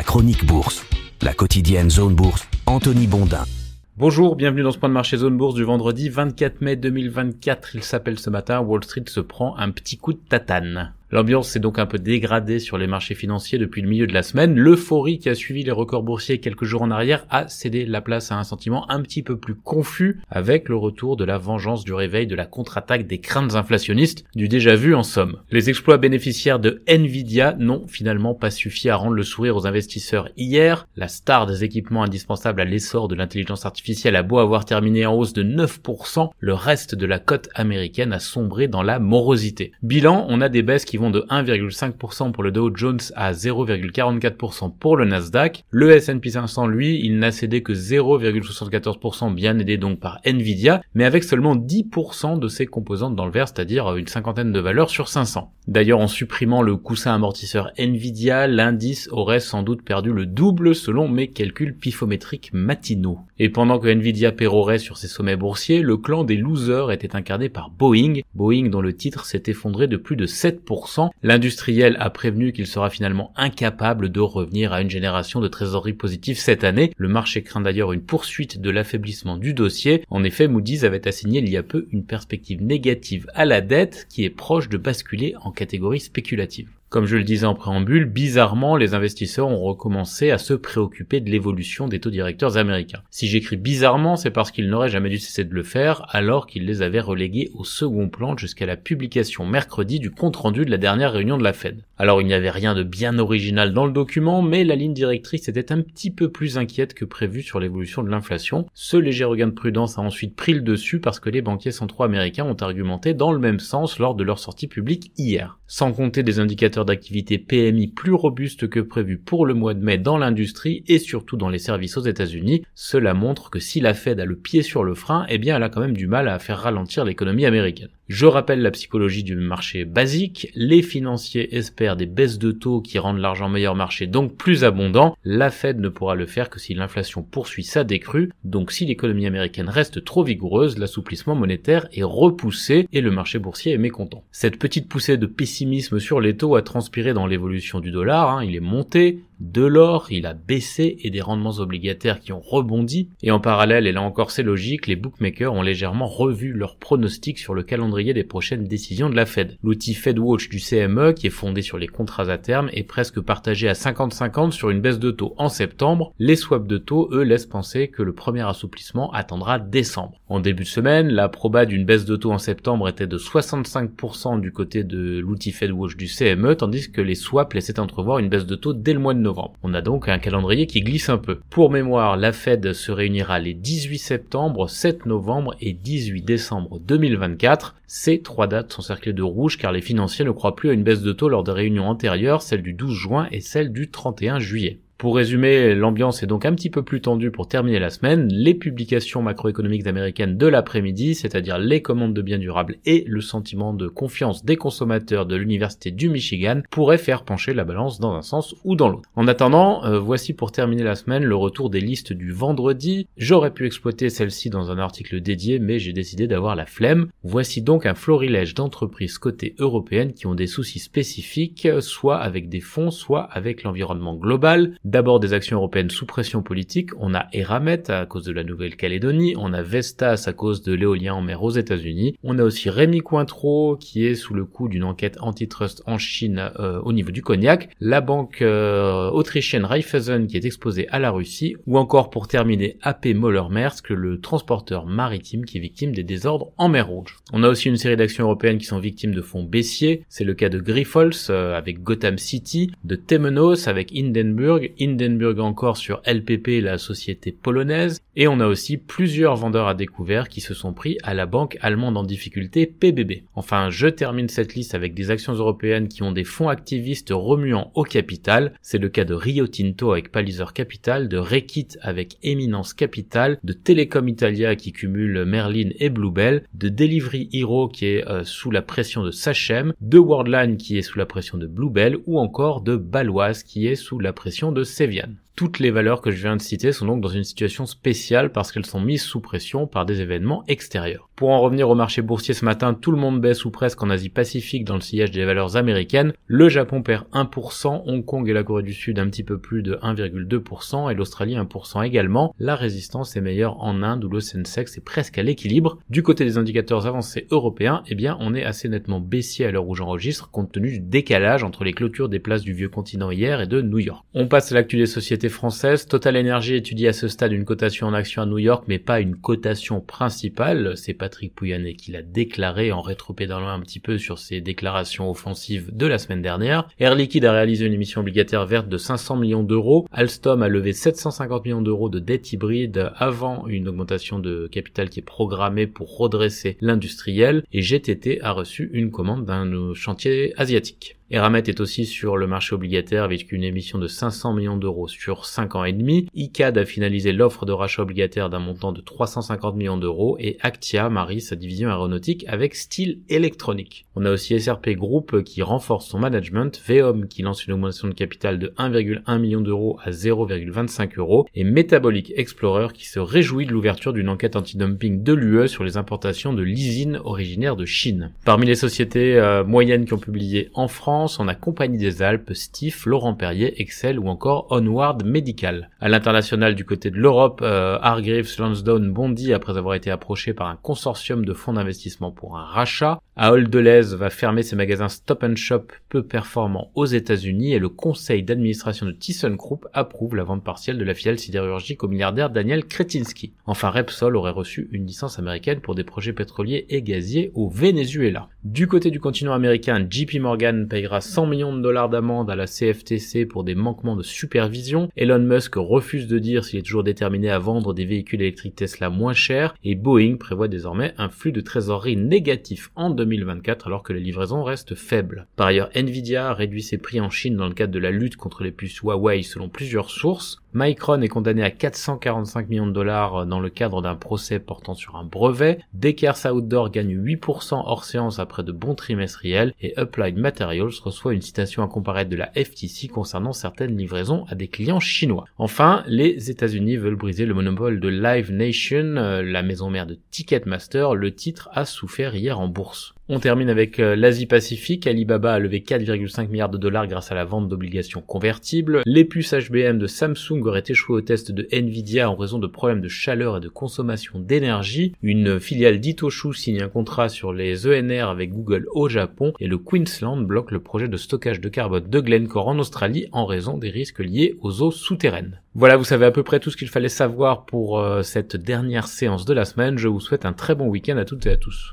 la chronique bourse, la quotidienne zone bourse, Anthony Bondin. Bonjour, bienvenue dans ce point de marché zone bourse du vendredi 24 mai 2024. Il s'appelle ce matin Wall Street se prend un petit coup de tatane. L'ambiance s'est donc un peu dégradée sur les marchés financiers depuis le milieu de la semaine. L'euphorie qui a suivi les records boursiers quelques jours en arrière a cédé la place à un sentiment un petit peu plus confus avec le retour de la vengeance du réveil de la contre-attaque des craintes inflationnistes du déjà vu en somme. Les exploits bénéficiaires de Nvidia n'ont finalement pas suffi à rendre le sourire aux investisseurs hier. La star des équipements indispensables à l'essor de l'intelligence artificielle a beau avoir terminé en hausse de 9%, le reste de la cote américaine a sombré dans la morosité. Bilan, on a des baisses qui de 1,5% pour le Dow Jones à 0,44% pour le Nasdaq. Le S&P 500, lui, il n'a cédé que 0,74%, bien aidé donc par Nvidia, mais avec seulement 10% de ses composantes dans le vert, c'est-à-dire une cinquantaine de valeurs sur 500. D'ailleurs, en supprimant le coussin amortisseur Nvidia, l'indice aurait sans doute perdu le double selon mes calculs pifométriques matinaux. Et pendant que Nvidia pérorait sur ses sommets boursiers, le clan des losers était incarné par Boeing, Boeing dont le titre s'est effondré de plus de 7% L'industriel a prévenu qu'il sera finalement incapable de revenir à une génération de trésorerie positive cette année. Le marché craint d'ailleurs une poursuite de l'affaiblissement du dossier. En effet, Moody's avait assigné il y a peu une perspective négative à la dette qui est proche de basculer en catégorie spéculative. Comme je le disais en préambule, bizarrement, les investisseurs ont recommencé à se préoccuper de l'évolution des taux directeurs américains. Si j'écris bizarrement, c'est parce qu'ils n'auraient jamais dû cesser de le faire, alors qu'ils les avaient relégués au second plan jusqu'à la publication mercredi du compte-rendu de la dernière réunion de la Fed. Alors il n'y avait rien de bien original dans le document, mais la ligne directrice était un petit peu plus inquiète que prévu sur l'évolution de l'inflation. Ce léger regain de prudence a ensuite pris le dessus parce que les banquiers centraux américains ont argumenté dans le même sens lors de leur sortie publique hier sans compter des indicateurs d'activité PMI plus robustes que prévus pour le mois de mai dans l'industrie et surtout dans les services aux États-Unis, cela montre que si la Fed a le pied sur le frein, eh bien elle a quand même du mal à faire ralentir l'économie américaine. Je rappelle la psychologie du marché basique. Les financiers espèrent des baisses de taux qui rendent l'argent meilleur marché, donc plus abondant. La Fed ne pourra le faire que si l'inflation poursuit sa décrue. Donc si l'économie américaine reste trop vigoureuse, l'assouplissement monétaire est repoussé et le marché boursier est mécontent. Cette petite poussée de pessimisme sur les taux a transpiré dans l'évolution du dollar. Hein. Il est monté, de l'or, il a baissé et des rendements obligataires qui ont rebondi. Et en parallèle, et là encore c'est logique, les bookmakers ont légèrement revu leurs pronostics sur le calendrier des prochaines décisions de la Fed. L'outil FedWatch du CME, qui est fondé sur les contrats à terme, est presque partagé à 50-50 sur une baisse de taux en septembre. Les swaps de taux, eux, laissent penser que le premier assouplissement attendra décembre. En début de semaine, la proba d'une baisse de taux en septembre était de 65% du côté de l'outil FedWatch du CME, tandis que les swaps laissaient entrevoir une baisse de taux dès le mois de novembre. On a donc un calendrier qui glisse un peu. Pour mémoire, la Fed se réunira les 18 septembre, 7 novembre et 18 décembre 2024. Ces trois dates sont cerclées de rouge car les financiers ne croient plus à une baisse de taux lors des réunions antérieures, celle du 12 juin et celle du 31 juillet. Pour résumer, l'ambiance est donc un petit peu plus tendue pour terminer la semaine. Les publications macroéconomiques américaines de l'après-midi, c'est-à-dire les commandes de biens durables et le sentiment de confiance des consommateurs de l'université du Michigan, pourraient faire pencher la balance dans un sens ou dans l'autre. En attendant, euh, voici pour terminer la semaine le retour des listes du vendredi. J'aurais pu exploiter celle-ci dans un article dédié, mais j'ai décidé d'avoir la flemme. Voici donc un florilège d'entreprises côté européennes qui ont des soucis spécifiques, soit avec des fonds, soit avec l'environnement global d'abord des actions européennes sous pression politique, on a Eramet à cause de la Nouvelle-Calédonie, on a Vestas à cause de l'éolien en mer aux États-Unis, on a aussi Rémi Cointreau qui est sous le coup d'une enquête antitrust en Chine euh, au niveau du cognac, la banque euh, autrichienne Raiffeisen qui est exposée à la Russie, ou encore pour terminer AP Moller-Maersk, le transporteur maritime qui est victime des désordres en mer Rouge. On a aussi une série d'actions européennes qui sont victimes de fonds baissiers, c'est le cas de Grifols euh, avec Gotham City, de Temenos avec Hindenburg, Hindenburg encore sur LPP, la société polonaise, et on a aussi plusieurs vendeurs à découvert qui se sont pris à la banque allemande en difficulté PBB. Enfin, je termine cette liste avec des actions européennes qui ont des fonds activistes remuant au capital. C'est le cas de Rio Tinto avec Palliser Capital, de Rekit avec Eminence Capital, de Telecom Italia qui cumule Merlin et Bluebell, de Delivery Hero qui est euh, sous la pression de Sachem, de Worldline qui est sous la pression de Bluebell ou encore de Baloise qui est sous la pression de toutes les valeurs que je viens de citer sont donc dans une situation spéciale parce qu'elles sont mises sous pression par des événements extérieurs. Pour en revenir au marché boursier ce matin, tout le monde baisse ou presque en Asie Pacifique dans le sillage des valeurs américaines. Le Japon perd 1%, Hong Kong et la Corée du Sud un petit peu plus de 1,2% et l'Australie 1% également. La résistance est meilleure en Inde où le Sensex est presque à l'équilibre. Du côté des indicateurs avancés européens, eh bien on est assez nettement baissier à l'heure où j'enregistre compte tenu du décalage entre les clôtures des places du vieux continent hier et de New York. On passe à l'actu des sociétés françaises. Total Energy étudie à ce stade une cotation en action à New York mais pas une cotation principale. C'est pas Patrick Pouyanné qui l'a déclaré en rétropédalant un petit peu sur ses déclarations offensives de la semaine dernière. Air Liquide a réalisé une émission obligataire verte de 500 millions d'euros. Alstom a levé 750 millions d'euros de dette hybride avant une augmentation de capital qui est programmée pour redresser l'industriel. Et GTT a reçu une commande d'un chantier asiatique. Eramet est aussi sur le marché obligataire avec une émission de 500 millions d'euros sur 5 ans et demi. ICAD a finalisé l'offre de rachat obligataire d'un montant de 350 millions d'euros et Actiam sa division aéronautique, avec style électronique. On a aussi SRP Group qui renforce son management, Veom qui lance une augmentation de capital de 1,1 million d'euros à 0,25 euros, et Metabolic Explorer qui se réjouit de l'ouverture d'une enquête anti-dumping de l'UE sur les importations de l'isine originaire de Chine. Parmi les sociétés euh, moyennes qui ont publié en France, on a Compagnie des Alpes, Stiff, Laurent Perrier, Excel ou encore Onward Medical. À l'international du côté de l'Europe, euh, Hargreaves Lansdowne bondit après avoir été approché par un consortium de fonds d'investissement pour un rachat. Ahold Deleuze va fermer ses magasins Stop Shop peu performants aux États-Unis et le conseil d'administration de ThyssenKrupp approuve la vente partielle de la filiale sidérurgique au milliardaire Daniel Kretinsky. Enfin, Repsol aurait reçu une licence américaine pour des projets pétroliers et gaziers au Venezuela. Du côté du continent américain, JP Morgan payera 100 millions de dollars d'amende à la CFTC pour des manquements de supervision. Elon Musk refuse de dire s'il est toujours déterminé à vendre des véhicules électriques Tesla moins chers et Boeing prévoit désormais un flux de trésorerie négatif en 2024 alors que les livraisons restent faibles. Par ailleurs, Nvidia réduit ses prix en Chine dans le cadre de la lutte contre les puces Huawei selon plusieurs sources. Micron est condamné à 445 millions de dollars euh, dans le cadre d'un procès portant sur un brevet. Dekers Outdoor gagne 8% hors séance après de bons trimestriels et Applied Materials reçoit une citation à comparaître de la FTC concernant certaines livraisons à des clients chinois. Enfin, les États-Unis veulent briser le monopole de Live Nation, euh, la maison mère de Ticketmaster. Le titre a souffert hier en bourse. On termine avec euh, l'Asie-Pacifique. Alibaba a levé 4,5 milliards de dollars grâce à la vente d'obligations convertibles. Les puces HBM de Samsung auraient échoué au test de Nvidia en raison de problèmes de chaleur et de consommation d'énergie. Une filiale d'Itoshu signe un contrat sur les ENR avec Google au Japon et le Queensland bloque le projet de stockage de carbone de Glencore en Australie en raison des risques liés aux eaux souterraines. Voilà, vous savez à peu près tout ce qu'il fallait savoir pour euh, cette dernière séance de la semaine. Je vous souhaite un très bon week-end à toutes et à tous.